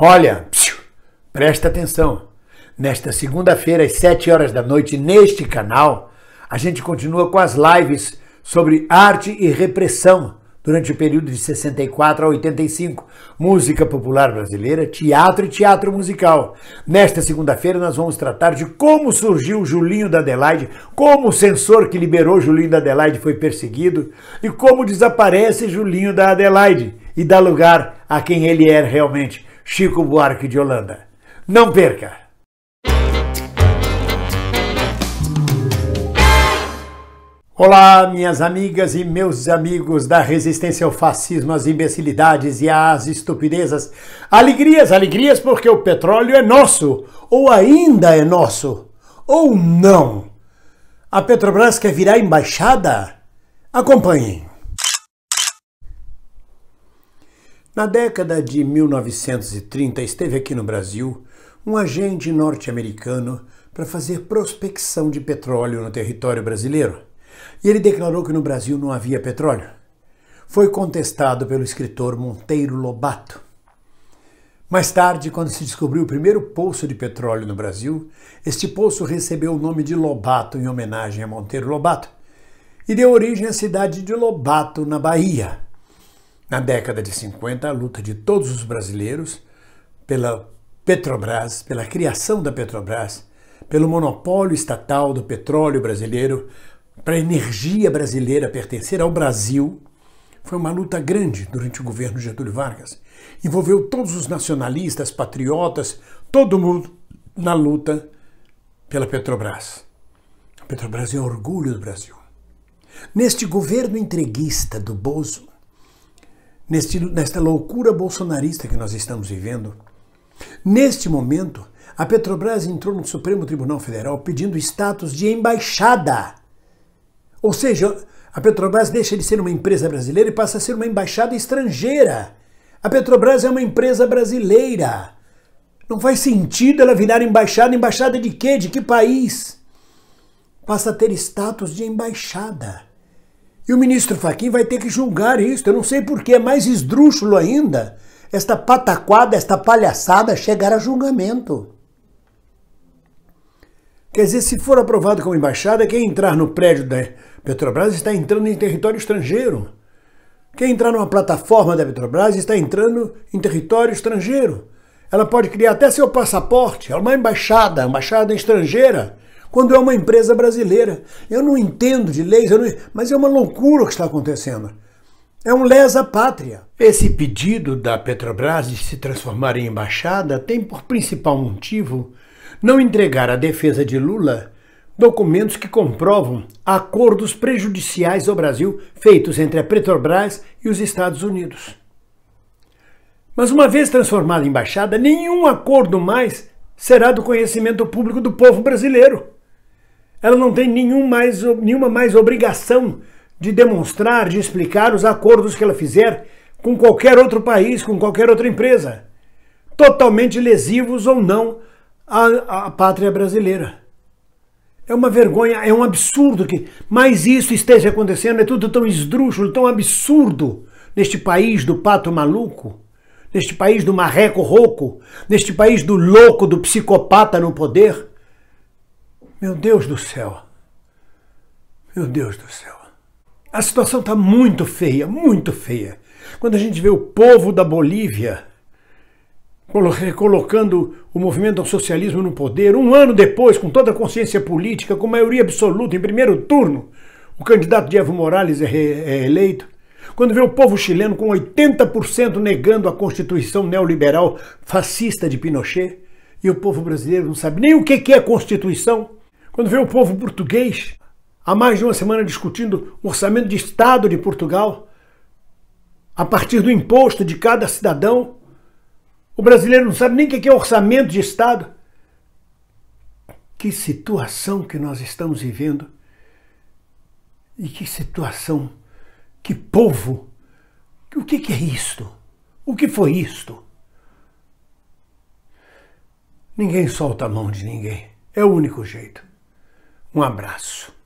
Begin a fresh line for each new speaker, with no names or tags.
Olha, presta atenção. Nesta segunda-feira, às 7 horas da noite, neste canal, a gente continua com as lives sobre arte e repressão durante o período de 64 a 85, música popular brasileira, teatro e teatro musical. Nesta segunda-feira nós vamos tratar de como surgiu Julinho da Adelaide, como o censor que liberou Julinho da Adelaide foi perseguido e como desaparece Julinho da Adelaide e dá lugar a quem ele é realmente. Chico Buarque de Holanda. Não perca! Olá, minhas amigas e meus amigos da resistência ao fascismo, às imbecilidades e às estupidezas. Alegrias, alegrias, porque o petróleo é nosso, ou ainda é nosso, ou não. A Petrobras quer virar embaixada? Acompanhem. Na década de 1930 esteve aqui no Brasil um agente norte-americano para fazer prospecção de petróleo no território brasileiro. E ele declarou que no Brasil não havia petróleo. Foi contestado pelo escritor Monteiro Lobato. Mais tarde, quando se descobriu o primeiro poço de petróleo no Brasil, este poço recebeu o nome de Lobato em homenagem a Monteiro Lobato e deu origem à cidade de Lobato, na Bahia. Na década de 50, a luta de todos os brasileiros pela Petrobras, pela criação da Petrobras, pelo monopólio estatal do petróleo brasileiro, para a energia brasileira pertencer ao Brasil, foi uma luta grande durante o governo Getúlio Vargas. Envolveu todos os nacionalistas, patriotas, todo mundo na luta pela Petrobras. A Petrobras é um orgulho do Brasil. Neste governo entreguista do Bozo, neste, nesta loucura bolsonarista que nós estamos vivendo. Neste momento, a Petrobras entrou no Supremo Tribunal Federal pedindo status de embaixada. Ou seja, a Petrobras deixa de ser uma empresa brasileira e passa a ser uma embaixada estrangeira. A Petrobras é uma empresa brasileira. Não faz sentido ela virar embaixada. Embaixada de quê? De que país? Passa a ter status de embaixada. E o ministro Faquim vai ter que julgar isso. Eu não sei porque é mais esdrúxulo ainda esta pataquada, esta palhaçada chegar a julgamento. Quer dizer, se for aprovado como embaixada, quem entrar no prédio da Petrobras está entrando em território estrangeiro. Quem entrar numa plataforma da Petrobras está entrando em território estrangeiro. Ela pode criar até seu passaporte, é uma embaixada, embaixada estrangeira quando é uma empresa brasileira. Eu não entendo de leis, não... mas é uma loucura o que está acontecendo. É um lesa pátria. Esse pedido da Petrobras de se transformar em embaixada tem por principal motivo não entregar à defesa de Lula documentos que comprovam acordos prejudiciais ao Brasil feitos entre a Petrobras e os Estados Unidos. Mas uma vez transformada em embaixada, nenhum acordo mais será do conhecimento público do povo brasileiro. Ela não tem nenhum mais, nenhuma mais obrigação de demonstrar, de explicar os acordos que ela fizer com qualquer outro país, com qualquer outra empresa, totalmente lesivos ou não à, à pátria brasileira. É uma vergonha, é um absurdo que mais isso esteja acontecendo, é tudo tão esdrúxulo, tão absurdo neste país do pato maluco, neste país do marreco rouco, neste país do louco, do psicopata no poder, meu Deus do céu! Meu Deus do céu! A situação está muito feia, muito feia. Quando a gente vê o povo da Bolívia recolocando o movimento ao socialismo no poder, um ano depois, com toda a consciência política, com maioria absoluta em primeiro turno, o candidato de Evo Morales é, é eleito. Quando vê o povo chileno com 80% negando a constituição neoliberal fascista de Pinochet, e o povo brasileiro não sabe nem o que é a Constituição. Quando vê o povo português, há mais de uma semana discutindo o orçamento de Estado de Portugal, a partir do imposto de cada cidadão, o brasileiro não sabe nem o que é, é orçamento de Estado. Que situação que nós estamos vivendo. E que situação, que povo. O que, é isto? O que foi isto? Ninguém solta a mão de ninguém. É o único jeito. Um abraço.